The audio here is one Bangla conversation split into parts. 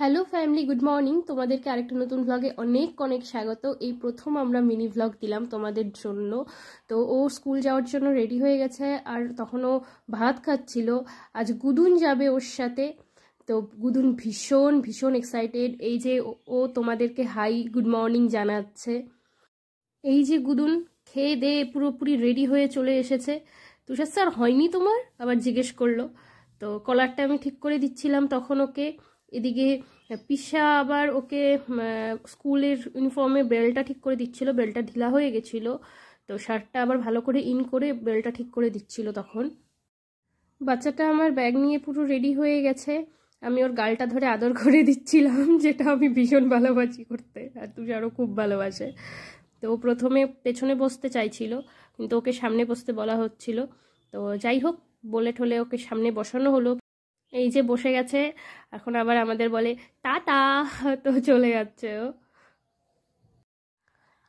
হ্যালো ফ্যামিলি গুড মর্নিং তোমাদেরকে আরেকটা নতুন ভ্লগে অনেক অনেক স্বাগত এই প্রথম আমরা মিনি ভ্লগ দিলাম তোমাদের জন্য তো ও স্কুল যাওয়ার জন্য রেডি হয়ে গেছে আর তখনও ভাত খাচ্ছিল আজ গুদুন যাবে ওর সাথে তো গুদুন ভীষণ ভীষণ এক্সাইটেড এই যে ও তোমাদেরকে হাই গুড মর্নিং জানাচ্ছে এই যে গুদুন খেয়ে দে পুরোপুরি রেডি হয়ে চলে এসেছে তুষার স্যার হয়নি তোমার আবার জিজ্ঞেস করলো তো কলারটা আমি ঠিক করে দিচ্ছিলাম তখন ওকে এদিকে পিসা আবার ওকে স্কুলের ইউনিফর্মে বেলটা ঠিক করে দিচ্ছিল বেলটা ঢিলা হয়ে গেছিলো তো শার্টটা আবার ভালো করে ইন করে বেলটা ঠিক করে দিচ্ছিল তখন বাচ্চাটা আমার ব্যাগ নিয়ে পুরো রেডি হয়ে গেছে আমি ওর গালটা ধরে আদর করে দিচ্ছিলাম যেটা আমি ভীষণ ভালোবাসি করতে আর তুষারও খুব ভালোবাসে তো ও প্রথমে পেছনে বসতে চাইছিল কিন্তু ওকে সামনে বসতে বলা হচ্ছিল তো যাই হোক বলে ঠলে ওকে সামনে বসানো হলো এই যে বসে গেছে এখন আবার আমাদের বলে টাটা তো চলে যাচ্ছে ও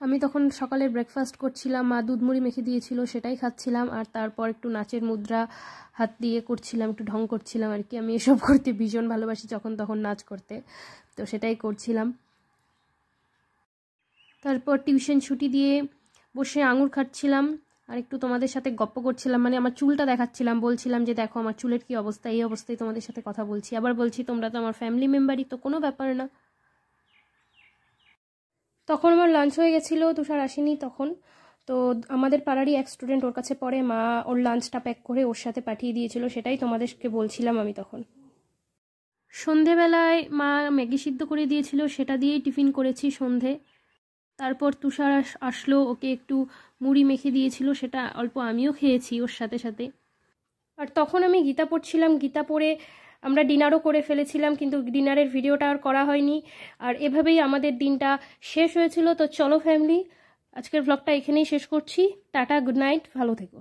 আমি তখন সকালে ব্রেকফাস্ট করছিলাম মা দুধ মুড়ি মেখে দিয়েছিল সেটাই খাচ্ছিলাম আর তারপর একটু নাচের মুদ্রা হাত দিয়ে করছিলাম একটু ঢং করছিলাম আর কি আমি এসব করতে ভীষণ ভালোবাসি যখন তখন নাচ করতে তো সেটাই করছিলাম তারপর টিউশন ছুটি দিয়ে বসে আঙুর খাচ্ছিলাম আর একটু তোমাদের সাথে গপ্প করছিলাম মানে আমার চুলটা দেখাচ্ছিলাম বলছিলাম যে দেখো আমার চুলের কি অবস্থা এই অবস্থায় তোমাদের সাথে কথা বলছি আবার বলছি তোমরা তো আমার ফ্যামিলি মেম্বারই তো কোনো ব্যাপার না তখন আমার লাঞ্চ হয়ে গেছিলো তুষার আসেনি তখন তো আমাদের পাড়ারই এক স্টুডেন্ট ওর কাছে পরে মা ওর লাঞ্চটা প্যাক করে ওর সাথে পাঠিয়ে দিয়েছিল সেটাই তোমাদেরকে বলছিলাম আমি তখন সন্ধেবেলায় মা ম্যাগি সিদ্ধ করে দিয়েছিল সেটা দিয়েই টিফিন করেছি সন্ধে তারপর তুষার আসলো ওকে একটু মুড়ি মেখে দিয়েছিল সেটা অল্প আমিও খেয়েছি ওর সাথে সাথে আর তখন আমি গীতা পড়ছিলাম গীতা পড়ে আমরা ডিনারও করে ফেলেছিলাম কিন্তু ডিনারের ভিডিওটা আর করা হয়নি আর এভাবেই আমাদের দিনটা শেষ হয়েছিল তো চলো ফ্যামিলি আজকের ব্লগটা এখানেই শেষ করছি টাটা গুড নাইট ভালো থেকো